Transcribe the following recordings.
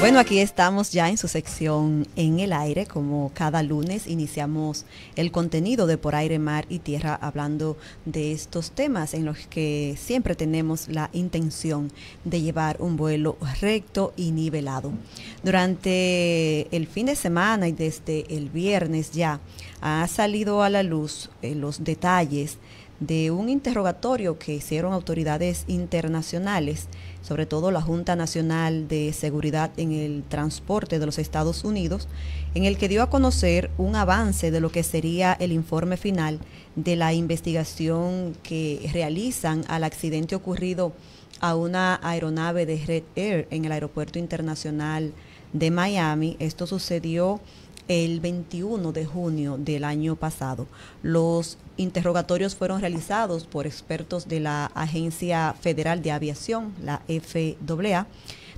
Bueno, aquí estamos ya en su sección En el aire, como cada lunes iniciamos el contenido de Por aire, mar y tierra hablando de estos temas en los que siempre tenemos la intención de llevar un vuelo recto y nivelado. Durante el fin de semana y desde el viernes ya ha salido a la luz eh, los detalles de un interrogatorio que hicieron autoridades internacionales, sobre todo la Junta Nacional de Seguridad en el Transporte de los Estados Unidos, en el que dio a conocer un avance de lo que sería el informe final de la investigación que realizan al accidente ocurrido a una aeronave de Red Air en el Aeropuerto Internacional de Miami. Esto sucedió el 21 de junio del año pasado. Los interrogatorios fueron realizados por expertos de la Agencia Federal de Aviación, la FAA,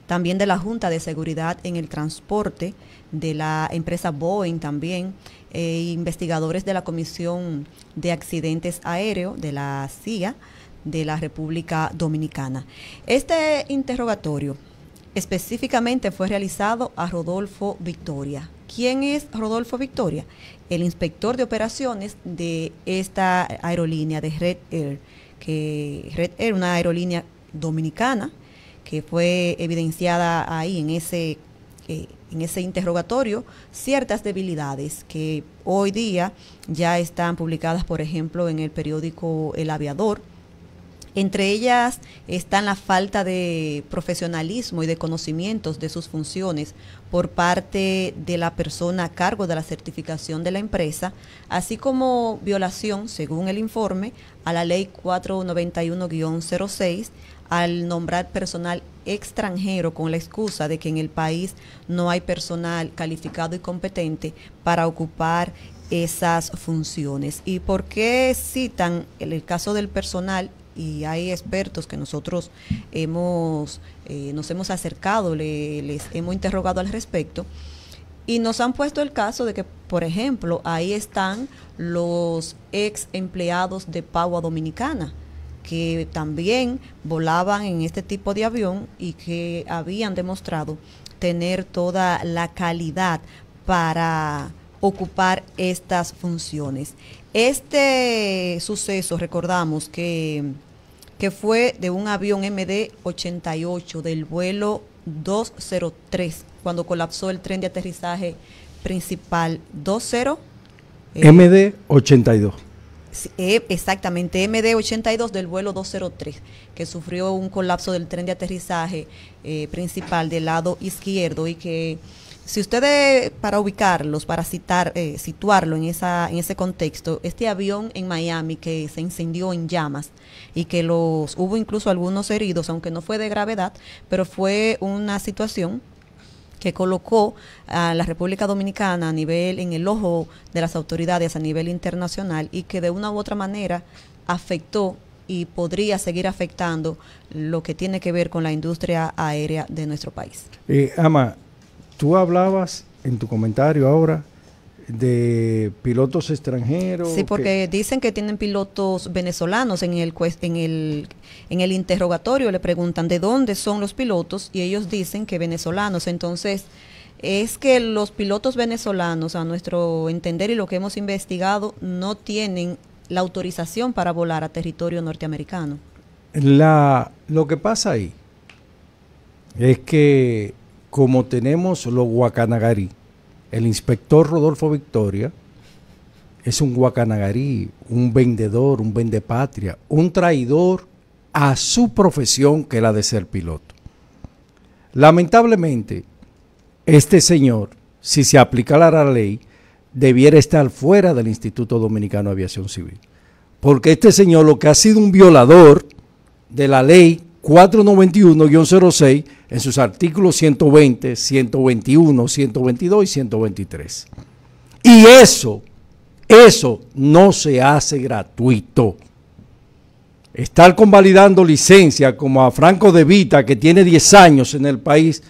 también de la Junta de Seguridad en el Transporte, de la empresa Boeing también, e investigadores de la Comisión de Accidentes Aéreos de la CIA de la República Dominicana. Este interrogatorio específicamente fue realizado a Rodolfo Victoria. ¿Quién es Rodolfo Victoria? El inspector de operaciones de esta aerolínea de Red Air, que Red Air, una aerolínea dominicana, que fue evidenciada ahí en ese, eh, en ese interrogatorio ciertas debilidades que hoy día ya están publicadas, por ejemplo, en el periódico El Aviador, entre ellas están la falta de profesionalismo y de conocimientos de sus funciones por parte de la persona a cargo de la certificación de la empresa, así como violación, según el informe, a la ley 491-06 al nombrar personal extranjero con la excusa de que en el país no hay personal calificado y competente para ocupar esas funciones. ¿Y por qué citan el, el, caso del personal y hay expertos que nosotros hemos, eh, nos hemos acercado, les hemos interrogado al respecto. Y nos han puesto el caso de que, por ejemplo, ahí están los ex empleados de Paua Dominicana, que también volaban en este tipo de avión y que habían demostrado tener toda la calidad para ocupar estas funciones. Este suceso, recordamos que, fue de un avión MD-88 del vuelo 203, cuando colapsó el tren de aterrizaje principal 20. Eh, MD-82. Eh, exactamente, MD-82 del vuelo 203, que sufrió un colapso del tren de aterrizaje eh, principal del lado izquierdo y que si ustedes, eh, para ubicarlos, para citar, eh, situarlo en, esa, en ese contexto, este avión en Miami que se incendió en llamas y que los hubo incluso algunos heridos, aunque no fue de gravedad, pero fue una situación que colocó a la República Dominicana a nivel en el ojo de las autoridades a nivel internacional y que de una u otra manera afectó y podría seguir afectando lo que tiene que ver con la industria aérea de nuestro país. Eh, Ama, Tú hablabas en tu comentario ahora de pilotos extranjeros. Sí, porque dicen que tienen pilotos venezolanos en el, en el en el interrogatorio le preguntan de dónde son los pilotos y ellos dicen que venezolanos. Entonces, es que los pilotos venezolanos, a nuestro entender y lo que hemos investigado, no tienen la autorización para volar a territorio norteamericano. La, lo que pasa ahí es que como tenemos los guacanagarí. El inspector Rodolfo Victoria es un guacanagarí, un vendedor, un vendepatria, un traidor a su profesión que la de ser piloto. Lamentablemente, este señor, si se aplica la ley, debiera estar fuera del Instituto Dominicano de Aviación Civil. Porque este señor lo que ha sido un violador de la ley 491-06 en sus artículos 120, 121, 122 y 123. Y eso, eso no se hace gratuito. Estar convalidando licencia como a Franco De Vita, que tiene 10 años en el país,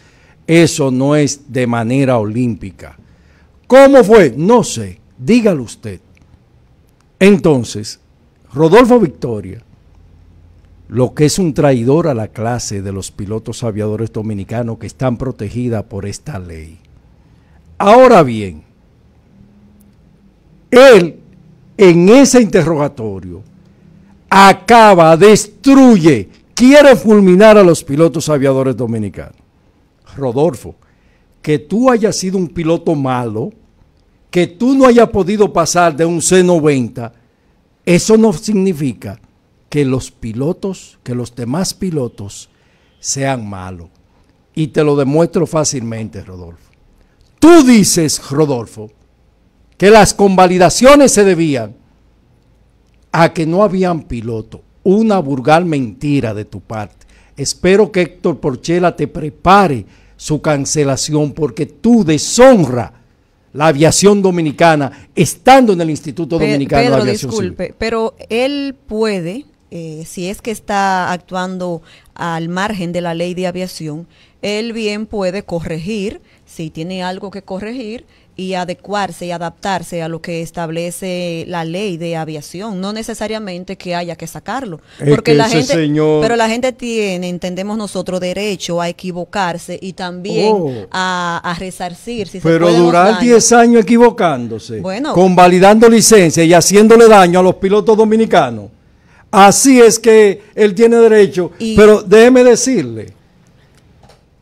eso no es de manera olímpica. ¿Cómo fue? No sé. Dígalo usted. Entonces, Rodolfo Victoria lo que es un traidor a la clase de los pilotos aviadores dominicanos que están protegidas por esta ley. Ahora bien, él en ese interrogatorio acaba, destruye, quiere fulminar a los pilotos aviadores dominicanos. Rodolfo, que tú hayas sido un piloto malo, que tú no hayas podido pasar de un C90, eso no significa que los pilotos, que los demás pilotos sean malos. Y te lo demuestro fácilmente, Rodolfo. Tú dices, Rodolfo, que las convalidaciones se debían a que no habían piloto. Una vulgar mentira de tu parte. Espero que Héctor Porchela te prepare su cancelación porque tú deshonra la aviación dominicana estando en el Instituto Dominicano de Aviación disculpe, Pero él puede eh, si es que está actuando al margen de la ley de aviación, él bien puede corregir, si tiene algo que corregir, y adecuarse y adaptarse a lo que establece la ley de aviación, no necesariamente que haya que sacarlo, porque la gente pero la gente tiene, entendemos nosotros derecho a equivocarse y también oh. a, resarcir Pero durar 10 años equivocándose, convalidando licencia y haciéndole daño a los pilotos dominicanos. Así es que él tiene derecho. pero déjeme decirle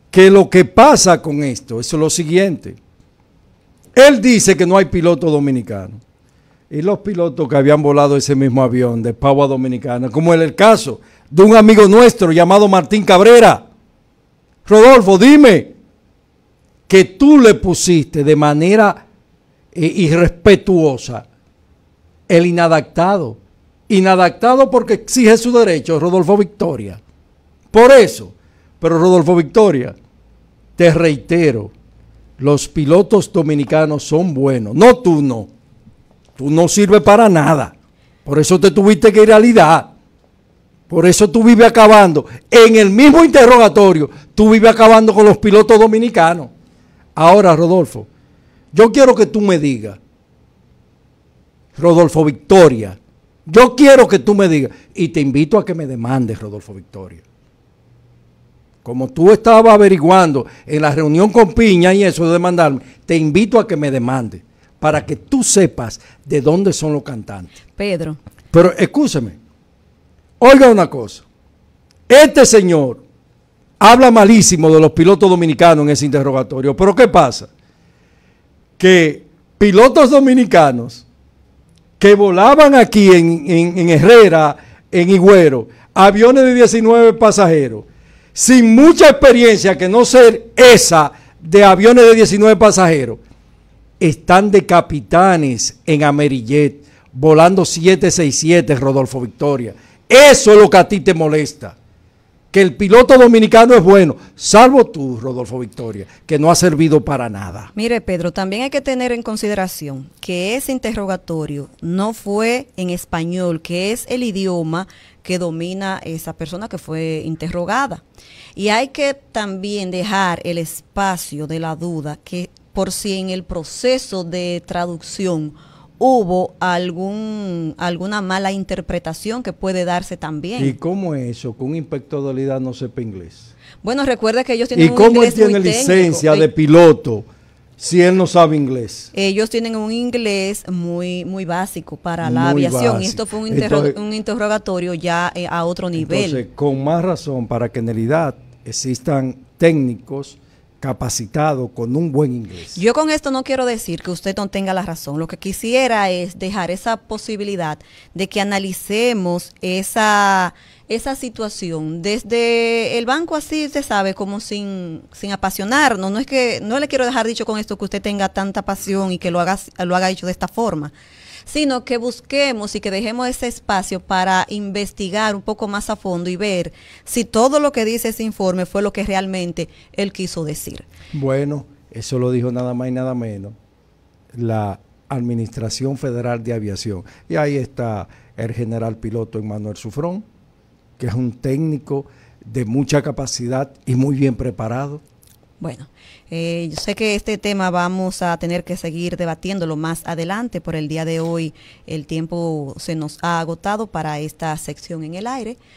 que lo que pasa con esto es lo siguiente. Él dice que no hay piloto dominicano. Y los pilotos que habían volado ese mismo avión de Paua Dominicana, como en el caso de un amigo nuestro llamado Martín Cabrera. Rodolfo, dime que tú le pusiste de manera eh, irrespetuosa el inadaptado inadaptado porque exige su derecho, Rodolfo Victoria. Por eso, pero Rodolfo Victoria, te reitero, los pilotos dominicanos son buenos. No tú no. Tú no sirves para nada. Por eso te tuviste que ir a realidad. Por eso tú vives acabando. En el mismo interrogatorio, tú vives acabando con los pilotos dominicanos. Ahora, Rodolfo, yo quiero que tú me digas, Rodolfo Victoria, yo quiero que tú me digas. Y te invito a que me demandes, Rodolfo Victoria. Como tú estabas averiguando en la reunión con Piña y eso de demandarme, te invito a que me demandes para que tú sepas de dónde son los cantantes. Pedro. Pero escúcheme, oiga una cosa. Este señor habla malísimo de los pilotos dominicanos en ese interrogatorio. Pero ¿qué pasa? Que pilotos dominicanos que volaban aquí en, Herrera, en Higüero, aviones de 19 pasajeros, sin mucha experiencia que no ser esa de aviones de 19 pasajeros, están de capitanes en Amerillet, volando 767, Rodolfo Victoria. Eso es lo que a ti te molesta que el piloto dominicano es bueno, salvo tú, Rodolfo Victoria, que no ha servido para nada. Mire, Pedro, también hay que tener en consideración que ese interrogatorio no fue en español, que es el idioma que domina esa persona que fue interrogada. Y hay que también dejar el espacio de la duda que por si en el proceso de traducción hubo algún, alguna mala interpretación que puede darse también. ¿Y cómo es eso? Que un inspector de calidad no sepa inglés. Bueno, recuerda que ellos tienen ¿Y un cómo él tiene licencia de piloto si él no sabe inglés? Ellos tienen un inglés muy muy básico para la aviación. Y esto fue un, interrogatorio ya eh, a otro nivel. Entonces, con más razón para que en elidad existan técnicos capacitado con un buen inglés. Yo con esto no quiero decir que usted no tenga la razón. Lo que quisiera es dejar esa posibilidad de que analicemos esa, esa situación desde el banco así, se sabe, como sin, sin apasionarnos. No es que no le quiero dejar dicho con esto que usted tenga tanta pasión y que lo haga, lo haga dicho de esta forma sino que busquemos y que dejemos ese espacio para investigar un poco más a fondo y ver si todo lo que dice ese informe fue lo que realmente él quiso decir. Bueno, eso lo dijo nada más y nada menos la Administración Federal de Aviación. Y ahí está el general piloto Emmanuel Sufrón, que es un técnico de mucha capacidad y muy bien preparado. Bueno, eh, yo sé que este tema vamos a tener que seguir debatiéndolo más adelante. Por el día de hoy el tiempo se nos ha agotado para esta sección en el aire.